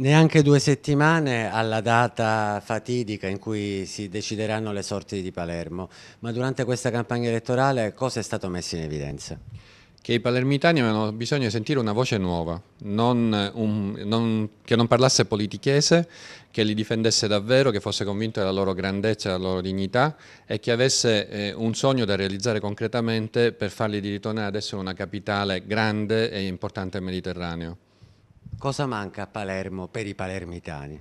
Neanche due settimane alla data fatidica in cui si decideranno le sorti di Palermo, ma durante questa campagna elettorale cosa è stato messo in evidenza? Che i palermitani avevano bisogno di sentire una voce nuova, non un, non, che non parlasse politichese, che li difendesse davvero, che fosse convinto della loro grandezza, della loro dignità e che avesse eh, un sogno da realizzare concretamente per farli ritornare ad essere una capitale grande e importante del Mediterraneo. Cosa manca a Palermo per i palermitani?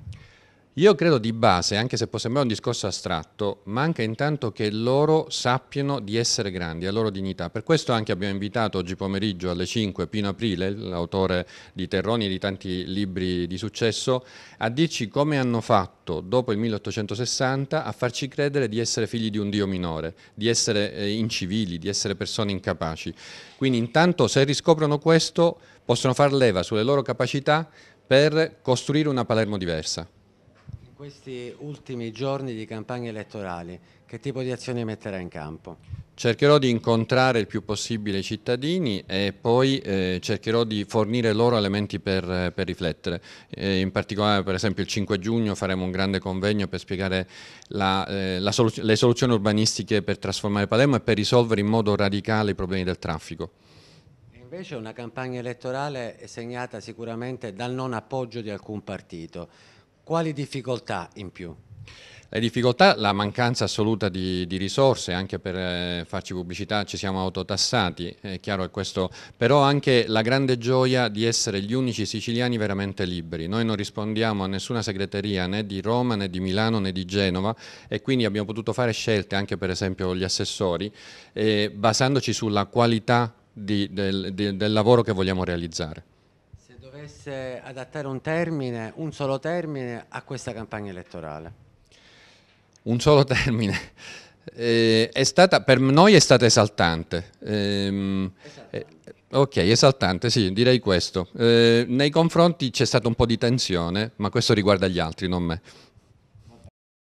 Io credo di base, anche se può sembrare un discorso astratto, manca intanto che loro sappiano di essere grandi, a loro dignità. Per questo anche abbiamo invitato oggi pomeriggio alle 5 Pino Aprile, l'autore di Terroni e di tanti libri di successo, a dirci come hanno fatto dopo il 1860 a farci credere di essere figli di un dio minore, di essere eh, incivili, di essere persone incapaci. Quindi intanto se riscoprono questo possono far leva sulle loro capacità per costruire una Palermo diversa questi ultimi giorni di campagna elettorale, che tipo di azioni metterà in campo? Cercherò di incontrare il più possibile i cittadini e poi eh, cercherò di fornire loro elementi per, eh, per riflettere. Eh, in particolare per esempio il 5 giugno faremo un grande convegno per spiegare la, eh, la soluz le soluzioni urbanistiche per trasformare Palermo e per risolvere in modo radicale i problemi del traffico. Invece una campagna elettorale è segnata sicuramente dal non appoggio di alcun partito. Quali difficoltà in più? Le difficoltà, la mancanza assoluta di, di risorse, anche per eh, farci pubblicità ci siamo autotassati, è chiaro è questo, però anche la grande gioia di essere gli unici siciliani veramente liberi. Noi non rispondiamo a nessuna segreteria né di Roma né di Milano né di Genova e quindi abbiamo potuto fare scelte anche per esempio gli assessori eh, basandoci sulla qualità di, del, del lavoro che vogliamo realizzare dovesse adattare un termine, un solo termine a questa campagna elettorale? Un solo termine. Eh, stata, per noi è stata esaltante. Eh, eh, ok, esaltante, sì, direi questo. Eh, nei confronti c'è stata un po' di tensione, ma questo riguarda gli altri, non me.